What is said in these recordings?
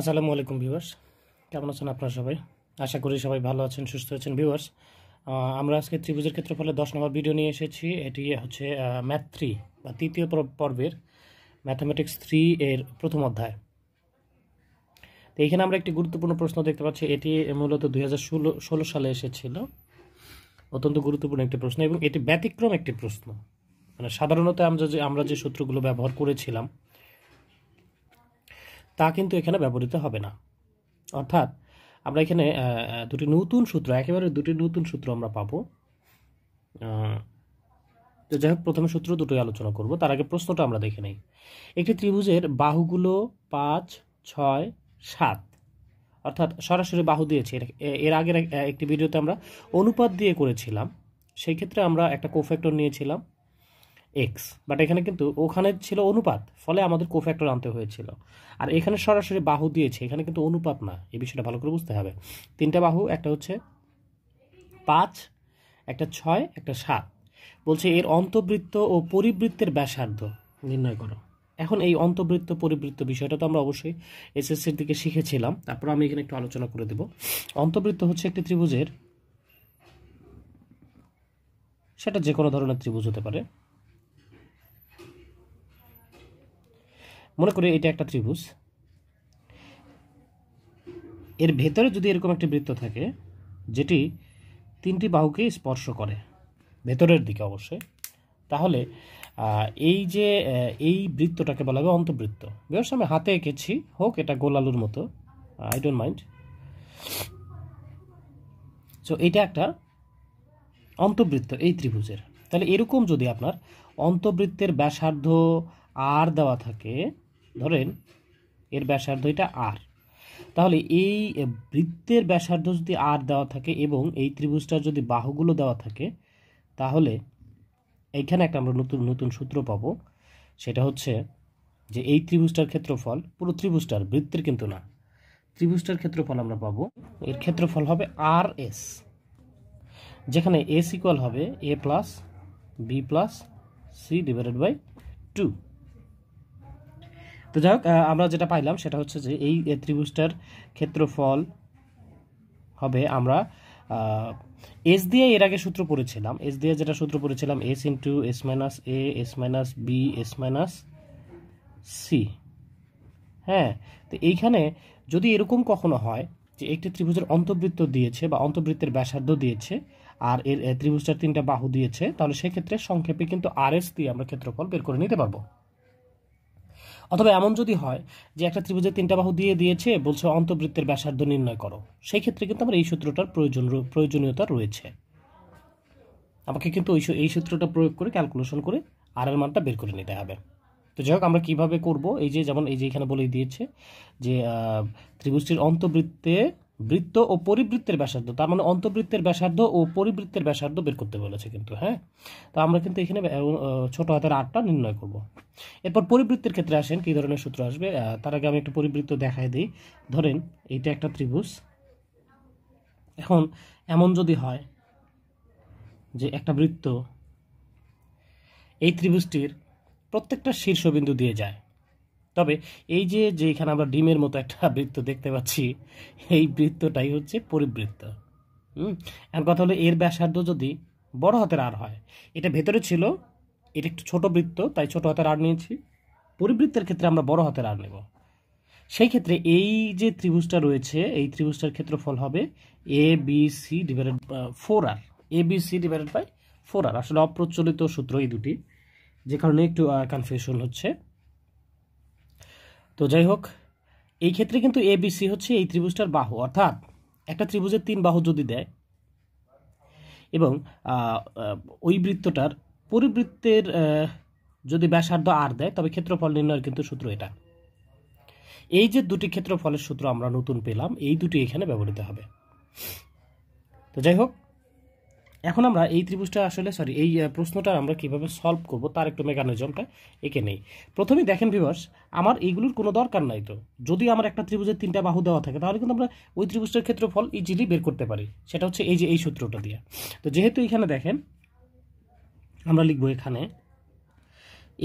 আসসালামু আলাইকুম ভিউয়ার্স কেমন আছেন আপনারা সবাই আশা করি সবাই ভালো আছেন সুস্থ আছেন ভিউয়ার্স আমরা আজকে ত্রিভুজের ক্ষেত্রফলে দশ নম্বর ভিডিও নিয়ে এসেছি এটি হচ্ছে ম্যাথ থ্রি বা তৃতীয় পর্বের ম্যাথামেটিক্স থ্রি এর প্রথম অধ্যায় তো এইখানে আমরা একটি গুরুত্বপূর্ণ প্রশ্ন দেখতে পাচ্ছি এটি মূলত দুই সালে এসেছিল অত্যন্ত গুরুত্বপূর্ণ একটি প্রশ্ন এবং এটি ব্যতিক্রম একটি প্রশ্ন মানে সাধারণত আমরা যে আমরা যে সূত্রগুলো ব্যবহার করেছিলাম তা কিন্তু এখানে ব্যবহৃত হবে না অর্থাৎ আমরা এখানে দুটি নতুন সূত্র একেবারে দুটি নতুন সূত্র আমরা পাবো তো যাই হোক প্রথমে সূত্র দুটোই আলোচনা করব তার আগে প্রশ্নটা আমরা দেখে নেই একটি ত্রিভুজের বাহুগুলো পাঁচ ছয় সাত অর্থাৎ সরাসরি বাহু দিয়েছি এর আগের একটি ভিডিওতে আমরা অনুপাত দিয়ে করেছিলাম সেই ক্ষেত্রে আমরা একটা কোফ্যাক্টর নিয়েছিলাম এক্স বাট এখানে কিন্তু ওখানে ছিল অনুপাত ফলে আমাদের কোফ্যাক্টর আনতে হয়েছিল আর এখানে সরাসরি বাহু দিয়েছে এখানে কিন্তু অনুপাত না এই বিষয়টা ভালো করে বুঝতে হবে তিনটা বাহু একটা হচ্ছে পাঁচ একটা ছয় একটা সাত বলছে এর অন্তবৃত্ত ও পরিবৃত্তের ব্যাসার্ধ নির্ণয় করো এখন এই অন্তবৃত্ত পরিবৃত্ত বিষয়টা তো আমরা অবশ্যই এসএসসির দিকে শিখেছিলাম তারপর আমি এখানে একটু আলোচনা করে দেব অন্তবৃত্ত হচ্ছে একটি ত্রিভুজের সেটা যে কোনো ধরনের ত্রিভুজ হতে পারে মনে করি এটা একটা ত্রিভুজ এর ভেতরে যদি এরকম একটি বৃত্ত থাকে যেটি তিনটি বাহুকে স্পর্শ করে ভেতরের দিকে অবশ্যই তাহলে এই যে এই বৃত্তটাকে বলা হবে অন্তবৃত্ত বেশ আমি হাতে এঁকেছি হোক এটা গোল আলুর মতো আই ডোন্ট মাইন্ড সো এটা একটা অন্তবৃত্ত এই ত্রিভুজের তাহলে এরকম যদি আপনার অন্তবৃত্তের ব্যাসার্ধ আর দেওয়া থাকে ধরেন এর ব্যাসার্ধ এটা আর তাহলে এই বৃত্তের ব্যাসার্ধ যদি আর দেওয়া থাকে এবং এই ত্রিভুজটার যদি বাহুগুলো দেওয়া থাকে তাহলে এইখানে একটা আমরা নতুন নতুন সূত্র পাবো সেটা হচ্ছে যে এই ত্রিভুজটার ক্ষেত্রফল পুরো ত্রিভুজটার বৃত্তের কিন্তু না ত্রিভুজটার ক্ষেত্রফল আমরা পাবো এর ক্ষেত্রফল হবে আর এস যেখানে এস ইকুয়াল হবে A plus B plus C divided by two তো যাই হোক আমরা যেটা পাইলাম সেটা হচ্ছে যে এই ত্রিভুজটার ক্ষেত্রফল হবে আমরা এস দিয়ে এর আগে সূত্র পড়েছিলাম এস দিয়ে যেটা সূত্র পড়েছিলাম S into S minus A S minus B S minus C হ্যাঁ তো এইখানে যদি এরকম কখনো হয় যে একটি ত্রিভুজের অন্তবৃত্ত দিয়েছে বা অন্তবৃত্তের ব্যাসার্ধ দিয়েছে আর এর ত্রিভুজটার তিনটা বাহু দিয়েছে তাহলে সেক্ষেত্রে সংক্ষেপে কিন্তু আর এস দিয়ে আমরা ক্ষেত্রফল বের করে নিতে পারবো অথবা এমন যদি হয় যে একটা ত্রিভুজের তিনটা বাহু দিয়ে দিয়েছে বলছে অন্তবৃত্তের ব্যাসার্ধ নির্ণয় করো সেই ক্ষেত্রে কিন্তু আমার এই সূত্রটার প্রয়োজন প্রয়োজনীয়তা রয়েছে আমাকে কিন্তু ওই এই সূত্রটা প্রয়োগ করে ক্যালকুলেশন করে আর এর মানটা বের করে নিতে হবে তো যাই হোক আমরা কীভাবে করবো এই যে যেমন এই যে এখানে বলে দিয়েছে যে ত্রিভুজটির অন্তবৃত্তে বৃত্ত ও পরিবৃত্তের ব্যাসার্ধ তার মানে অন্তবৃত্তের ব্যাসার্ধ ও পরিবৃত্তের ব্যাসার্ধ বের করতে বলেছে কিন্তু হ্যাঁ তো আমরা কিন্তু এখানে ছোট হাতের আটটা নির্ণয় করব এরপর পরিবৃত্তের ক্ষেত্রে আসেন কী ধরনের সূত্র আসবে তার আগে আমি একটু পরিবৃত্ত দেখাই দিই ধরেন এইটা একটা ত্রিভুজ এখন এমন যদি হয় যে একটা বৃত্ত এই ত্রিভুজটির প্রত্যেকটা শীর্ষবিন্দু দিয়ে যায় তবে এই যে যেখানে আমরা ডিমের মতো একটা বৃত্ত দেখতে পাচ্ছি এই বৃত্তটাই হচ্ছে পরিবৃত্ত হুম কথা হলো এর ব্যাসার্ধ যদি বড় হাতের আর হয় এটা ভেতরে ছিল এটা একটু ছোট বৃত্ত তাই ছোট হাতের আর নিয়েছি পরিবৃত্তের ক্ষেত্রে আমরা বড় হাতের আর নেব সেই ক্ষেত্রে এই যে ত্রিভুজটা রয়েছে এই ত্রিভুজটার ক্ষেত্রফল হবে A B C divided four R A B C divided by four R আসলে অপ্রচলিত সূত্র এই দুটি যে কারণে একটু কনফিউশন হচ্ছে তো যাই হোক এই ক্ষেত্রে কিন্তু এ বিসি হচ্ছে এই ত্রিভুজটার বাহু অর্থাৎ একটা ত্রিভুজের তিন বাহু যদি দেয় এবং ওই বৃত্তটার পরিবৃত্তের যদি ব্যাসার্ধ আর দেয় তবে ক্ষেত্রফল নির্ণয়ের কিন্তু সূত্র এটা এই যে দুটি ক্ষেত্রফলের সূত্র আমরা নতুন পেলাম এই দুটি এখানে ব্যবহৃত হবে তো যাই হোক এখন আমরা এই ত্রিভুজটা আসলে সরি এই প্রশ্নটা আমরা কিভাবে সলভ করব তার একটু মেকানিজমটা একে নেই প্রথমে দেখেন ভিভার্স আমার এইগুলোর কোনো দরকার নাই তো যদি আমার একটা ত্রিভুজের তিনটা বাহু দেওয়া থাকে তাহলে কিন্তু আমরা ওই ত্রিভুজটার ক্ষেত্রফল ইজিলি বের করতে পারি সেটা হচ্ছে এই যে এই সূত্রটা দিয়ে তো যেহেতু এখানে দেখেন আমরা লিখবো এখানে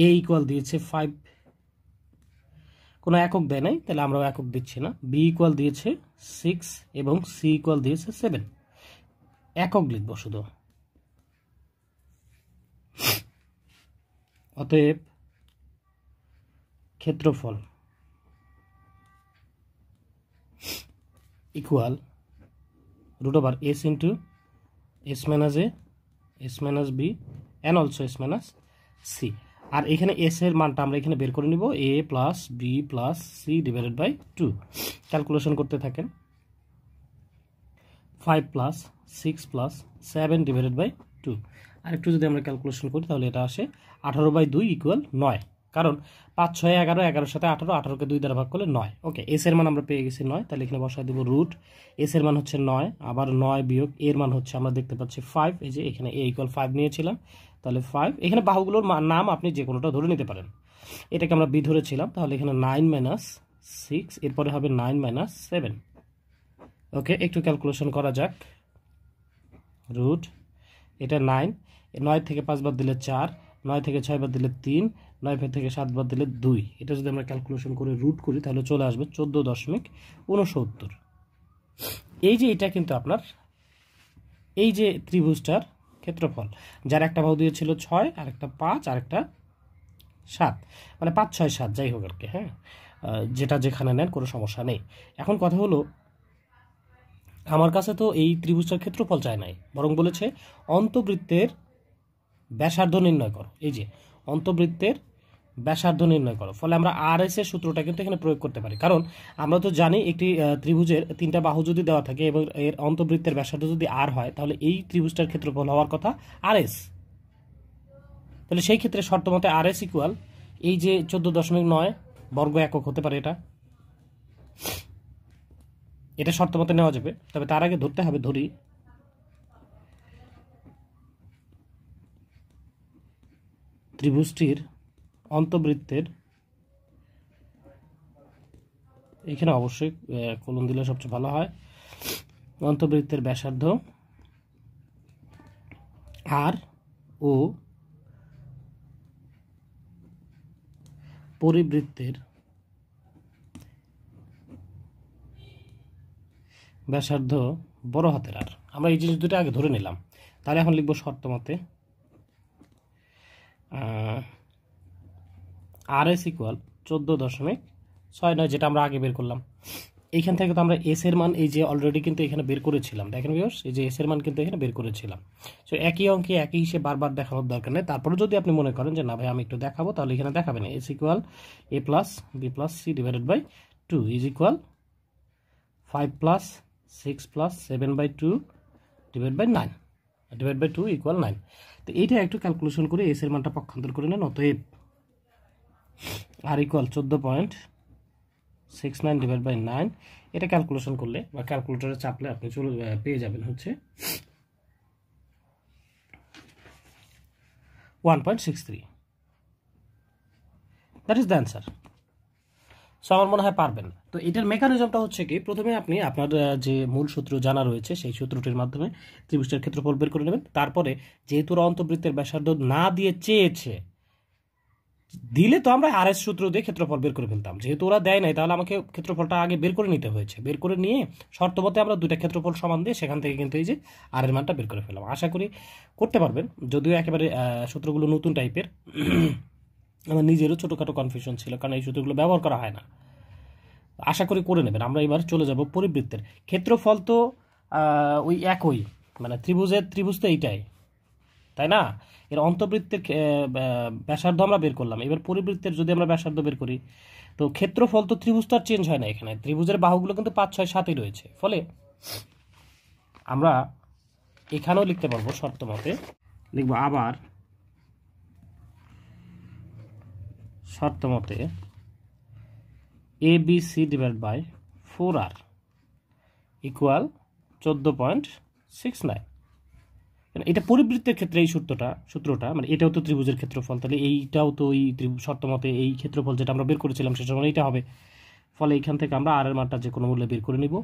এ ইকুয়াল দিয়েছে ফাইভ কোনো একক দেয় নাই তাহলে আমরাও একক দিচ্ছি না বি ইকুয়াল দিয়েছে সিক্স এবং সি ইকুয়াল দিয়েছে সেভেন একক লিখব শুধু অতএব ক্ষেত্রফল equal root over S into S minus A S minus B and also S minus C আর এখানে এস এর মানটা আমরা এখানে বের করে নিব A plus B plus C divided by two calculation করতে থাকেন five plus six plus seven divided by two আর একটু যদি আমরা ক্যালকুলেশন করি তাহলে এটা আসে আঠারো বাই দুই ইকুয়াল নয় কারণ পাঁচ ছয় এগারো এগারোর সাথে আঠারো আঠারোকে দুই দ্বারা ভাগ করলে নয় ওকে এস এর মান আমরা পেয়ে গেছি নয় তাহলে এখানে বসায় দেবো রুট এস এর মান হচ্ছে নয় আবার নয় বিয়োগ এর মান হচ্ছে আমরা দেখতে পাচ্ছি ফাইভ এই যে এখানে এ ইকুয়াল ফাইভ নিয়েছিলাম তাহলে ফাইভ এখানে বাহুগুলোর নাম আপনি যে কোনোটা ধরে নিতে পারেন এটাকে আমরা বি ধরেছিলাম তাহলে এখানে নাইন মাইনাস সিক্স এরপরে হবে নাইন মাইনাস সেভেন ওকে একটু ক্যালকুলেশন করা যাক রুট এটা নাইন নয় থেকে পাঁচবার দিলে চার নয় থেকে ছয়বার দিলে তিন নয় থেকে সাতবার দিলে দুই এটা যদি আমরা ক্যালকুলেশন করে রুট করি তাহলে চলে আসবে চোদ্দো দশমিক উনসত্তর এই যে এটা কিন্তু আপনার এই যে ত্রিভুজটার ক্ষেত্রফল যার একটা বাহু দিয়েছিল ছয় আর একটা পাঁচ আর একটা সাত মানে পাঁচ ছয় সাত যাই হোক আর কি হ্যাঁ যেটা যেখানে নেন কোনো সমস্যা নেই এখন কথা হলো আমার কাছে তো এই ত্রিভুজটার ক্ষেত্রফল চায় নাই বরং বলেছে অন্তবৃত্তের ব্যাসার্ধ নির্ণয় করো এই যে অন্তবৃত্তের ব্যাসার্ধ নির্ণয় করো ফলে আমরা আর এস এর সূত্রটা কিন্তু এখানে প্রয়োগ করতে পারি কারণ আমরা তো জানি একটি ত্রিভুজের তিনটা বাহু যদি দেওয়া থাকে এবং এর অন্তবৃত্তের ব্যাসার্ধ যদি আর হয় তাহলে এই ত্রিভুজটার ক্ষেত্রফল হওয়ার কথা আর এস তাহলে সেই ক্ষেত্রে শর্ত মতে আর এস ইকুয়াল এই যে চোদ্দ দশমিক নয় বর্গ একক হতে পারে এটা এটা শর্ত মতো নেওয়া যাবে তবে তার আগে ধরতে হবে ধরি ত্রিভুজটির অন্তবৃত্তের এখানে অবশ্যই কলম দিলে সবচেয়ে ভালো হয় অন্তবৃত্তের ব্যাসার্ধ আর ও পরিবৃত্তের ব্যাসার্ধ বড় হাতের আর আমরা এই জিনিস দুটো আগে ধরে নিলাম তাহলে এখন লিখবো শর্ত মতে আর এস ইকুয়াল চোদ্দো দশমিক ছয় নয় যেটা আমরা আগে বের করলাম এইখান থেকে তো আমরা এস এর মান এই যে অলরেডি কিন্তু এখানে বের করেছিলাম দেখেন বিয়স এই যে এস এর মান কিন্তু এখানে বের করেছিলাম সো একই অঙ্কে একই হিসেবে বারবার দেখানোর দরকার নেই তারপরে যদি আপনি মনে করেন যে না ভাই আমি একটু দেখাবো তাহলে এখানে দেখাবেন S equal A plus B plus C divided by two is equal five plus six plus seven by two divide by nine divide by two equal nine তো এইটা একটু ক্যালকুলেশন করে এসের মানটা পক্ষান্তর করে নেন এফ আর ইকুয়াল চোদ্দো point six nine divide by nine এটা ক্যালকুলেশন করলে বা ক্যালকুলেটরে চাপলে আপনি চলে পেয়ে যাবেন হচ্ছে one point six three that is the answer so আমার মনে হয় পারবেন তো এটার মেকানিজমটা হচ্ছে কি প্রথমে আপনি আপনার যে মূল সূত্র জানা রয়েছে সেই সূত্রটির মাধ্যমে ত্রিভুজের ক্ষেত্রফল বের করে নেবেন তারপরে যেহেতু অন্তবৃত্তের ব্যাসার্ধ না দিয়ে চেয়েছে দিলে তো আমরা আর এস সূত্র দিয়ে ক্ষেত্রফল বের করে ফেলতাম যেহেতু ওরা দেয় নাই তাহলে আমাকে ক্ষেত্রফলটা আগে বের করে নিতে হয়েছে বের করে নিয়ে শর্তপথে আমরা দুটা ক্ষেত্রফল সমান দিয়ে সেখান থেকে কিন্তু এই যে আর এর মানটা বের করে ফেললাম আশা করি করতে পারবেন যদিও একেবারে সূত্রগুলো নতুন টাইপের আমার মানে নিজেরও ছোটোখাটো কনফিউশন ছিল কারণ এই সূত্রগুলো ব্যবহার করা হয় না আশা করি করে নেবেন আমরা এবার চলে যাব পরিবৃত্তের ক্ষেত্রফল তো ওই একই মানে ত্রিভুজের ত্রিভুজ তো এইটাই তাই না এর অন্তবৃত্তের ব্যাসার্ধ আমরা বের করলাম এবার পরিবৃত্তের যদি আমরা ব্যাসার্ধ বের করি তো ক্ষেত্রফল তো ত্রিভুজ তো চেঞ্জ হয় না এখানে ত্রিভুজের বাহুগুলো কিন্তু পাঁচ ছয় সাতই রয়েছে ফলে আমরা এখানেও লিখতে পারবো শর্ত মতে লিখবো আবার শর্ত মতে A B C divide by four R equal চোদ্দো পয়েন্ট সিক্স নাইন মানে এটা পরিবৃত্তির ক্ষেত্রে এই সূত্রটা সূত্রটা মানে এটাও তো ত্রিভুজের ক্ষেত্রফল তাহলে এইটাও তো এই শর্ত মতে এই ক্ষেত্রফল যেটা আমরা বের করেছিলাম সেটা মানে এটা হবে ফলে এইখান থেকে আমরা আর এর মানটা যে কোনো মূল্যে বের করে নিব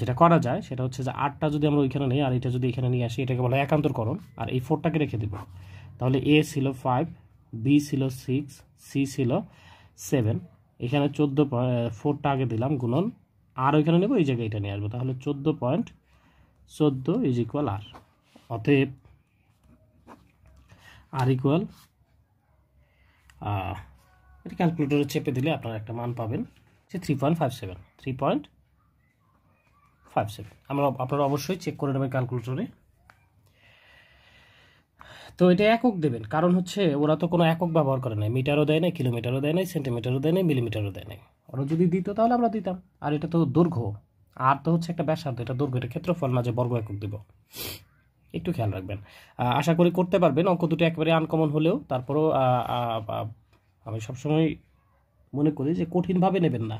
যেটা করা যায় সেটা হচ্ছে যে আটটা যদি আমরা ওইখানে নিই আর এটা যদি এখানে নিয়ে আসি এটাকে বলা একান্তরকরণ আর এই ফোরটাকে রেখে দেব তাহলে এ ছিল ফাইভ বি ছিল সিক্স সি ছিল সেভেন এখানে চোদ্দো ফোরটা আগে দিলাম গুণন আর ওইখানে নেব এই জায়গায় এটা নিয়ে আসবো তাহলে চোদ্দো পয়েন্ট চোদ্দো ইজ ইকুয়াল আর অতএব আর ইকুয়াল এটা ক্যালকুলেটরে চেপে দিলে আপনারা একটা মান পাবেন say three point five seven three point five seven আমরা আপনারা অবশ্যই চেক করে নেবেন ক্যালকুলেটরে তো এটা একক দেবেন কারণ হচ্ছে ওরা তো কোনো একক ব্যবহার করে নাই মিটারও দেয় নাই কিলোমিটারও দেয় নাই সেন্টিমিটারও দেয় নাই মিলিমিটারও দেয় নাই ওরা যদি দিত তাহলে আমরা দিতাম আর এটা তো দৈর্ঘ্য আর তো হচ্ছে একটা ব্যাসার্ধ এটা দৈর্ঘ্য এটা ক্ষেত্রফল না যে বর্গ একক দেব একটু খেয়াল রাখবেন আশা করি করতে পারবেন অঙ্ক দুটো একেবারে আনকমন হলেও তারপরও আমি সবসময় মনে করি যে কঠিনভাবে নেবেন না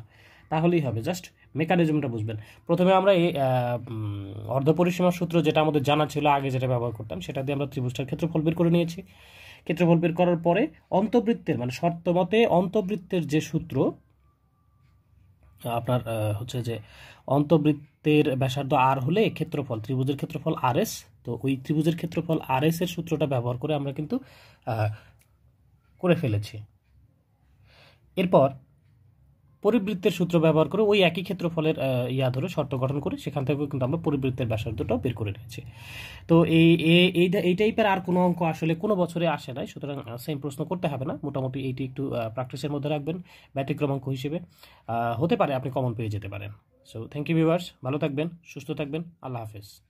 তাহলেই হবে জাস্ট মেকানিজমটা বুঝবেন প্রথমে আমরা এই অর্ধপরিসীমার সূত্র যেটা আমাদের জানা ছিল আগে যেটা ব্যবহার করতাম সেটা দিয়ে আমরা ত্রিভুজটার ক্ষেত্রফল বের করে নিয়েছি ক্ষেত্রফল বের করার পরে অন্তবৃত্তের মানে শর্তমতে অন্তবৃত্তের যে সূত্র আপনার হচ্ছে যে অন্তবৃত্তের ব্যাসার্ধ আর হলে ক্ষেত্রফল ত্রিভুজের ক্ষেত্রফল আর এস তো ওই ত্রিভুজের ক্ষেত্রফল আর এস এর সূত্রটা ব্যবহার করে আমরা কিন্তু করে ফেলেছি এরপর পরিবৃত্তের সূত্র ব্যবহার করে ওই একই ক্ষেত্রফলের ইয়া ধরে শর্ত গঠন করে সেখান থেকে কিন্তু আমরা পরিবৃত্তের ব্যাসার্ধটাও বের করে নিয়েছি তো এই এই টাইপের আর কোনো অঙ্ক আসলে কোনো বছরে আসে নাই সুতরাং সেম প্রশ্ন করতে হবে না মোটামুটি এইটি একটু প্র্যাকটিসের মধ্যে রাখবেন ব্যতিক্রম অঙ্ক হিসেবে হতে পারে আপনি কমন পেয়ে যেতে পারেন সো থ্যাংক ইউ ভিউয়ার্স ভালো থাকবেন সুস্থ থাকবেন আল্লাহ হাফেজ